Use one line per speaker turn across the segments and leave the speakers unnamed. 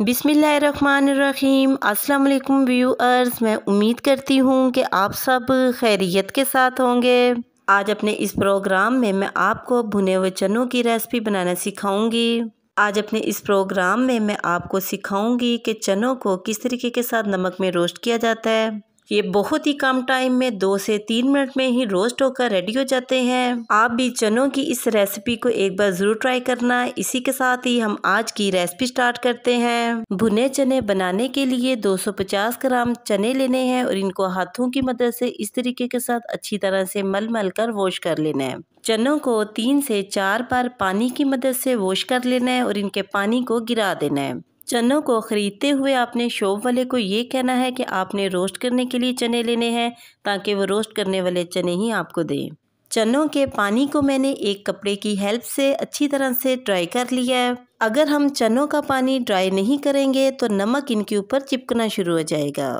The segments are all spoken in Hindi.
बिसमीम् अल्लाम व्यूअर्स मैं उम्मीद करती हूँ कि आप सब खैरियत के साथ होंगे आज अपने इस प्रोग्राम में मैं आपको भुने हुए चनों की रेसिपी बनाना सिखाऊंगी आज अपने इस प्रोग्राम में मैं आपको सिखाऊंगी कि चनों को किस तरीके के साथ नमक में रोस्ट किया जाता है ये बहुत ही कम टाइम में दो से तीन मिनट में ही रोस्ट होकर रेडी हो जाते हैं आप भी चनों की इस रेसिपी को एक बार ज़रूर ट्राई करना इसी के साथ ही हम आज की रेसिपी स्टार्ट करते हैं भुने चने बनाने के लिए 250 ग्राम चने लेने हैं और इनको हाथों की मदद से इस तरीके के साथ अच्छी तरह से मल मल कर वॉश कर लेना है चनों को तीन से चार बार पानी की मदद से वॉश कर लेना है और इनके पानी को गिरा देना है चनों को ख़रीदते हुए आपने शॉप वाले को ये कहना है कि आपने रोस्ट करने के लिए चने लेने हैं ताकि वो रोस्ट करने वाले चने ही आपको दें चनों के पानी को मैंने एक कपड़े की हेल्प से अच्छी तरह से ड्राई कर लिया है अगर हम चनों का पानी ड्राई नहीं करेंगे तो नमक इनके ऊपर चिपकना शुरू हो जाएगा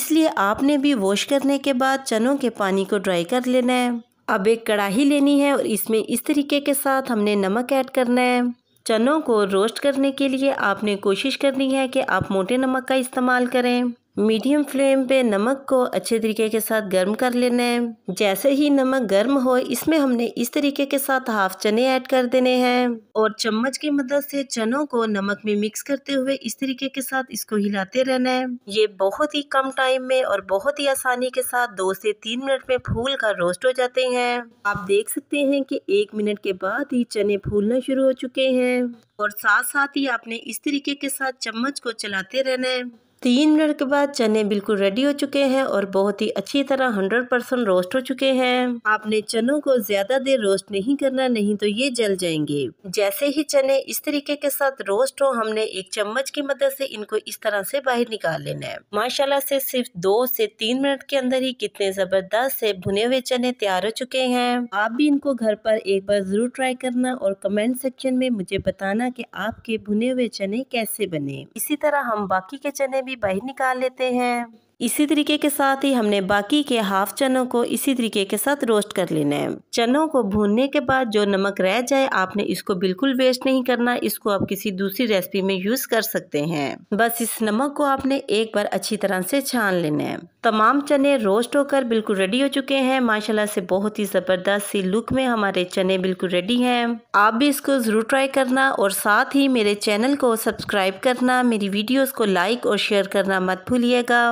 इसलिए आपने भी वॉश करने के बाद चनों के पानी को ड्राई कर लेना है अब एक कढ़ाही लेनी है और इसमें इस तरीके के साथ हमने नमक ऐड करना है चनों को रोस्ट करने के लिए आपने कोशिश करनी है कि आप मोटे नमक का इस्तेमाल करें मीडियम फ्लेम पे नमक को अच्छे तरीके के साथ गर्म कर लेना है जैसे ही नमक गर्म हो इसमें हमने इस तरीके के साथ हाफ चने ऐड कर देने हैं और चम्मच की मदद से चनों को नमक में मिक्स करते हुए इस तरीके के साथ इसको हिलाते रहना है ये बहुत ही कम टाइम में और बहुत ही आसानी के साथ दो से तीन मिनट में फूल कर रोस्ट हो जाते हैं आप देख सकते हैं की एक मिनट के बाद ही चने फूलना शुरू हो चुके हैं और साथ साथ ही आपने इस तरीके के साथ चम्मच को चलाते रहना है तीन मिनट के बाद चने बिल्कुल रेडी हो चुके हैं और बहुत ही अच्छी तरह हंड्रेड परसेंट रोस्ट हो चुके हैं आपने चनों को ज्यादा देर रोस्ट नहीं करना नहीं तो ये जल जाएंगे जैसे ही चने इस तरीके के साथ रोस्ट हो हमने एक चम्मच की मदद से इनको इस तरह से बाहर निकाल लेना है माशाल्लाह से सिर्फ दो से तीन मिनट के अंदर ही कितने जबरदस्त से भुने हुए चने तैयार हो चुके हैं आप भी इनको घर पर एक बार जरूर ट्राई करना और कमेंट सेक्शन में मुझे बताना की आपके भुने हुए चने कैसे बने इसी तरह हम बाकी के चने भी भी बाहर निकाल लेते हैं इसी तरीके के साथ ही हमने बाकी के हाफ चनों को इसी तरीके के साथ रोस्ट कर लेना है चनों को भूनने के बाद जो नमक रह जाए आपने इसको बिल्कुल वेस्ट नहीं करना इसको आप किसी दूसरी रेसिपी में यूज कर सकते हैं बस इस नमक को आपने एक बार अच्छी तरह से छान लेना है तमाम चने रोस्ट होकर बिल्कुल रेडी हो चुके हैं माशाला से बहुत ही ज़बरदस्त सी लुक में हमारे चने बिल्कुल रेडी है आप भी इसको ज़रूर ट्राई करना और साथ ही मेरे चैनल को सब्सक्राइब करना मेरी वीडियोज को लाइक और शेयर करना मत भूलिएगा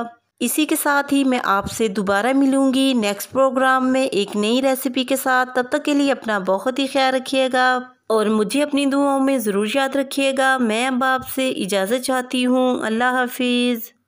इसी के साथ ही मैं आपसे दोबारा मिलूंगी नेक्स्ट प्रोग्राम में एक नई रेसिपी के साथ तब तक के लिए अपना बहुत ही ख्याल रखिएगा और मुझे अपनी दुआओं में ज़रूर याद रखिएगा मैं अब आपसे इजाज़त चाहती हूँ अल्लाह हाफिज़